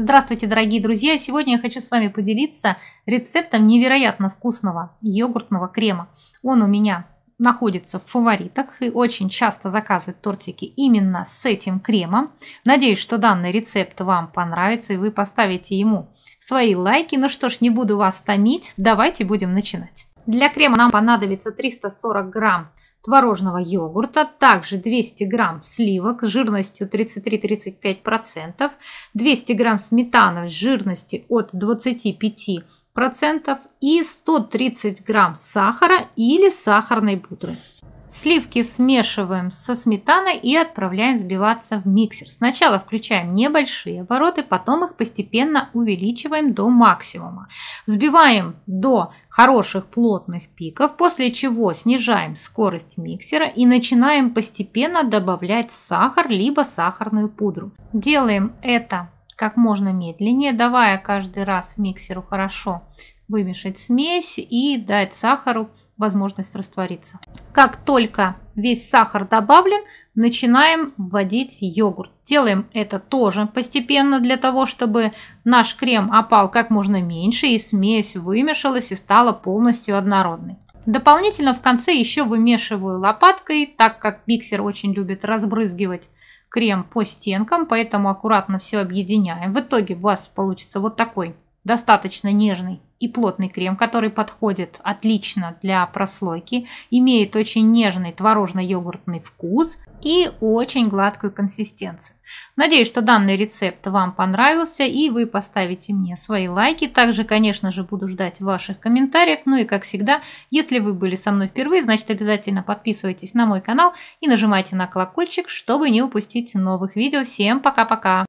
Здравствуйте, дорогие друзья! Сегодня я хочу с вами поделиться рецептом невероятно вкусного йогуртного крема. Он у меня находится в фаворитах и очень часто заказывают тортики именно с этим кремом. Надеюсь, что данный рецепт вам понравится и вы поставите ему свои лайки. Ну что ж, не буду вас томить, давайте будем начинать. Для крема нам понадобится 340 грамм творожного йогурта, также 200 грамм сливок с жирностью 33-35%, 200 грамм сметаны с жирностью от 25% и 130 грамм сахара или сахарной пудры. Сливки смешиваем со сметаной и отправляем взбиваться в миксер. Сначала включаем небольшие обороты, потом их постепенно увеличиваем до максимума. Взбиваем до хороших плотных пиков, после чего снижаем скорость миксера и начинаем постепенно добавлять сахар либо сахарную пудру. Делаем это как можно медленнее, давая каждый раз миксеру хорошо вымешать смесь и дать сахару возможность раствориться. Как только весь сахар добавлен, начинаем вводить йогурт. Делаем это тоже постепенно для того, чтобы наш крем опал как можно меньше и смесь вымешалась и стала полностью однородной. Дополнительно в конце еще вымешиваю лопаткой, так как миксер очень любит разбрызгивать крем по стенкам, поэтому аккуратно все объединяем. В итоге у вас получится вот такой достаточно нежный и плотный крем, который подходит отлично для прослойки, имеет очень нежный творожно-йогуртный вкус и очень гладкую консистенцию. Надеюсь, что данный рецепт вам понравился и вы поставите мне свои лайки. Также, конечно же, буду ждать ваших комментариев. Ну и, как всегда, если вы были со мной впервые, значит, обязательно подписывайтесь на мой канал и нажимайте на колокольчик, чтобы не упустить новых видео. Всем пока-пока!